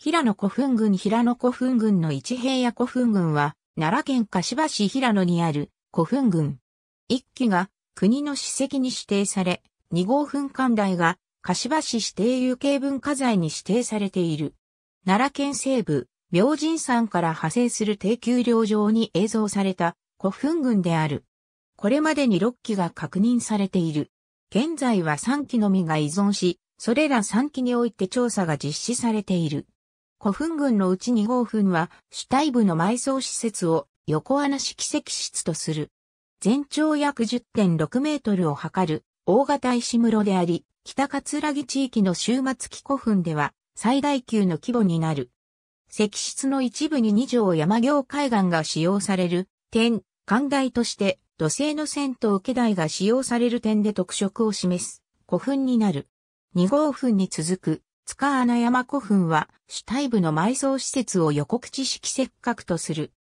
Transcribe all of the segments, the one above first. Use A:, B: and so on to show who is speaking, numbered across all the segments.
A: 平野古墳群平野古墳群の一平野古墳群は、奈良県柏市平野にある古墳群。一基が国の史跡に指定され、二号墳館台が柏市指定有形文化財に指定されている。奈良県西部、明神山から派生する低給料上に映像された古墳群である。これまでに六基が確認されている。現在は三基のみが依存し、それら三基において調査が実施されている。古墳群のうち2号墳は主体部の埋葬施設を横穴式石室とする。全長約10.6メートルを測る大型石室であり、北葛城地域の終末期古墳では最大級の規模になる。石室の一部に二条山行海岸が使用される点、寛大として土星の銭湯家台が使用される点で特色を示す古墳になる。二号墳に続く塚穴山古墳は主体部の埋葬施設を予告知式せっかくとする。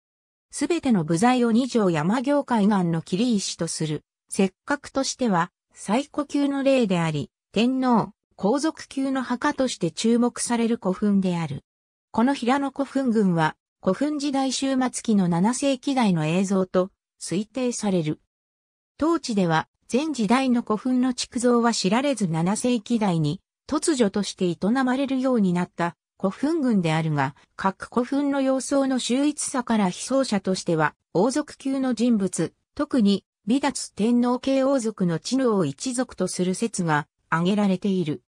A: すべての部材を二条山業海岸の切り石とする。せっかくとしては最古級の例であり、天皇、皇族級の墓として注目される古墳である。この平野古墳群は古墳時代終末期の7世紀代の映像と推定される。当地では前時代の古墳の築造は知られず7世紀代に突如として営まれるようになった古墳群であるが、各古墳の様相の秀逸さから被葬者としては、王族級の人物、特に、美達天皇系王族の知能を一族とする説が挙げられている。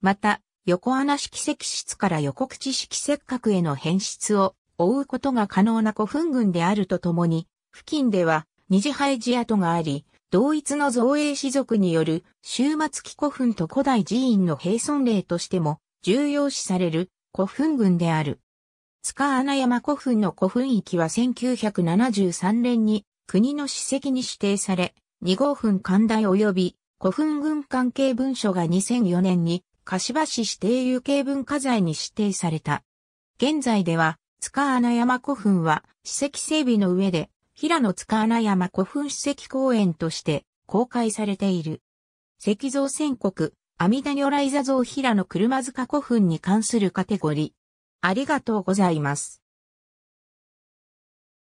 A: また、横穴式石室から横口式石角への変質を追うことが可能な古墳群であるとともに、付近では二次廃寺跡があり、同一の造営士族による終末期古墳と古代寺院の平存例としても重要視される古墳群である。塚穴山古墳の古墳域は1973年に国の史跡に指定され、2号墳寛大及び古墳群関係文書が2004年に柏市指定有形文化財に指定された。現在では塚穴山古墳は史跡整備の上で平野塚穴山古墳史跡公園として公開されている。石像宣国、阿弥陀如来座像平野車塚古墳に関するカテゴリー。ありがとうございます。